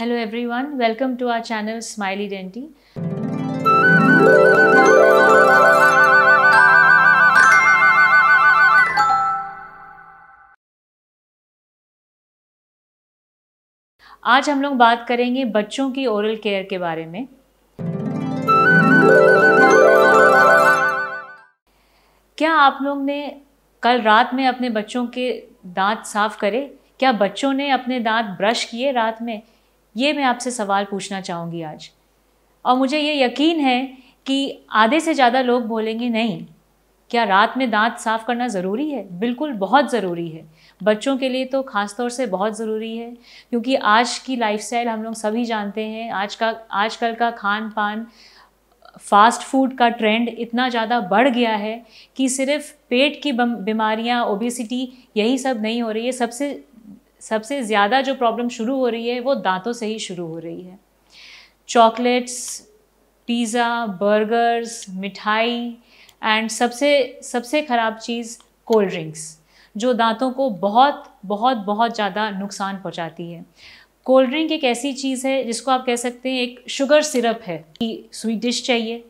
hello everyone welcome to our channel smiley dainty आज हम लोग बात करेंगे बच्चों की ओरल केयर के बारे में क्या आप लोग ने कल रात में अपने बच्चों के दांत साफ करे क्या बच्चों ने अपने दांत ब्रश किए रात में ये मैं आपसे सवाल पूछना चाहूँगी आज और मुझे ये यकीन है कि आधे से ज़्यादा लोग बोलेंगे नहीं क्या रात में दांत साफ़ करना ज़रूरी है बिल्कुल बहुत ज़रूरी है बच्चों के लिए तो ख़ास तौर से बहुत ज़रूरी है क्योंकि आज की लाइफ हम लोग सभी जानते हैं आज का आजकल का खान पान फास्ट फूड का ट्रेंड इतना ज़्यादा बढ़ गया है कि सिर्फ पेट की बीमारियां ओबेसिटी यही सब नहीं हो रही है सबसे सबसे ज़्यादा जो प्रॉब्लम शुरू हो रही है वो दांतों से ही शुरू हो रही है चॉकलेट्स पिज़्ज़ा बर्गर्स मिठाई एंड सबसे सबसे ख़राब चीज़ कोल्ड ड्रिंक्स जो दांतों को बहुत बहुत बहुत ज़्यादा नुकसान पहुंचाती है कोल्ड ड्रिंक एक ऐसी चीज़ है जिसको आप कह सकते हैं एक शुगर सिरप है कि स्वीट डिश चाहिए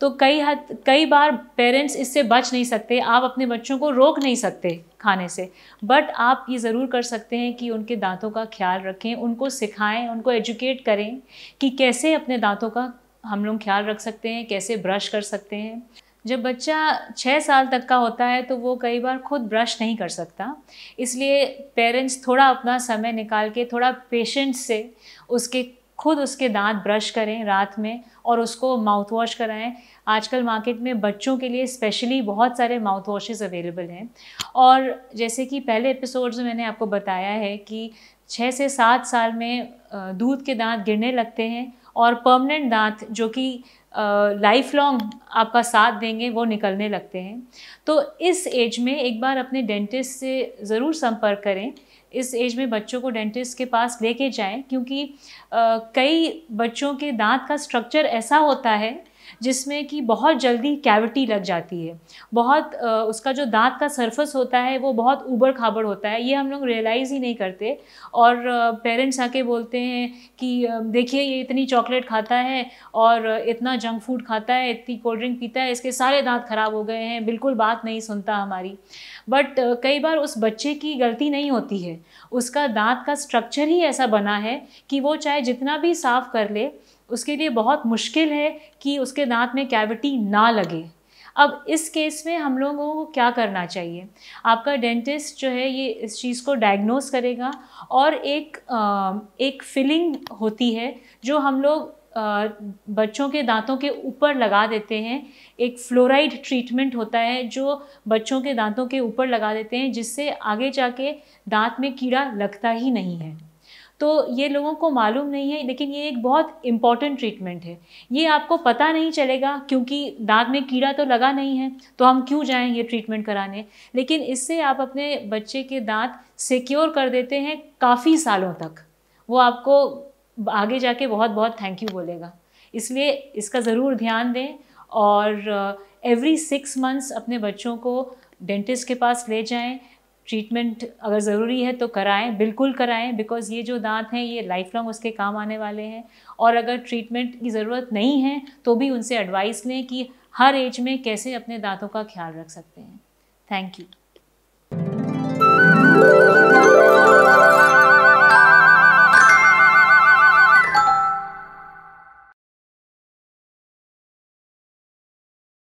तो कई हद कई बार पेरेंट्स इससे बच नहीं सकते आप अपने बच्चों को रोक नहीं सकते खाने से बट आप ये ज़रूर कर सकते हैं कि उनके दांतों का ख्याल रखें उनको सिखाएं उनको एजुकेट करें कि कैसे अपने दांतों का हम लोग ख्याल रख सकते हैं कैसे ब्रश कर सकते हैं जब बच्चा छः साल तक का होता है तो वो कई बार खुद ब्रश नहीं कर सकता इसलिए पेरेंट्स थोड़ा अपना समय निकाल के थोड़ा पेशेंस से उसके खुद उसके दांत ब्रश करें रात में और उसको माउथ वॉश कराएं आजकल मार्केट में बच्चों के लिए स्पेशली बहुत सारे माउथ वॉशेज़ अवेलेबल हैं और जैसे कि पहले एपिसोड्स में मैंने आपको बताया है कि छः से सात साल में दूध के दांत गिरने लगते हैं और परमानेंट दांत जो कि लाइफ लॉन्ग आपका साथ देंगे वो निकलने लगते हैं तो इस एज में एक बार अपने डेंटिस्ट से ज़रूर संपर्क करें इस एज में बच्चों को डेंटिस्ट के पास लेके जाएं क्योंकि आ, कई बच्चों के दांत का स्ट्रक्चर ऐसा होता है जिसमें कि बहुत जल्दी कैविटी लग जाती है बहुत उसका जो दांत का सरफेस होता है वो बहुत उबड़ खाबड़ होता है ये हम लोग रियलाइज़ ही नहीं करते और पेरेंट्स आके बोलते हैं कि देखिए ये इतनी चॉकलेट खाता है और इतना जंक फूड खाता है इतनी कोल्ड ड्रिंक पीता है इसके सारे दांत ख़राब हो गए हैं बिल्कुल बात नहीं सुनता हमारी बट कई बार उस बच्चे की गलती नहीं होती है उसका दांत का स्ट्रक्चर ही ऐसा बना है कि वो चाहे जितना भी साफ़ कर ले उसके लिए बहुत मुश्किल है कि उसके दांत में कैविटी ना लगे अब इस केस में हम लोगों को क्या करना चाहिए आपका डेंटिस्ट जो है ये इस चीज़ को डायग्नोस करेगा और एक आ, एक फिलिंग होती है जो हम लोग बच्चों के दांतों के ऊपर लगा देते हैं एक फ्लोराइड ट्रीटमेंट होता है जो बच्चों के दांतों के ऊपर लगा देते हैं जिससे आगे जाके दांत में कीड़ा लगता ही नहीं है तो ये लोगों को मालूम नहीं है लेकिन ये एक बहुत इम्पॉर्टेंट ट्रीटमेंट है ये आपको पता नहीं चलेगा क्योंकि दांत में कीड़ा तो लगा नहीं है तो हम क्यों जाएँ ये ट्रीटमेंट कराने लेकिन इससे आप अपने बच्चे के दांत सिक्योर कर देते हैं काफ़ी सालों तक वो आपको आगे जाके बहुत बहुत थैंक यू बोलेगा इसलिए इसका ज़रूर ध्यान दें और एवरी सिक्स मंथ्स अपने बच्चों को डेंटिस्ट के पास ले जाएं ट्रीटमेंट अगर ज़रूरी है तो कराएं बिल्कुल कराएं बिकॉज़ ये जो दांत हैं ये लाइफ लॉन्ग उसके काम आने वाले हैं और अगर ट्रीटमेंट की ज़रूरत नहीं है तो भी उनसे एडवाइस लें कि हर एज में कैसे अपने दांतों का ख्याल रख सकते हैं थैंक यू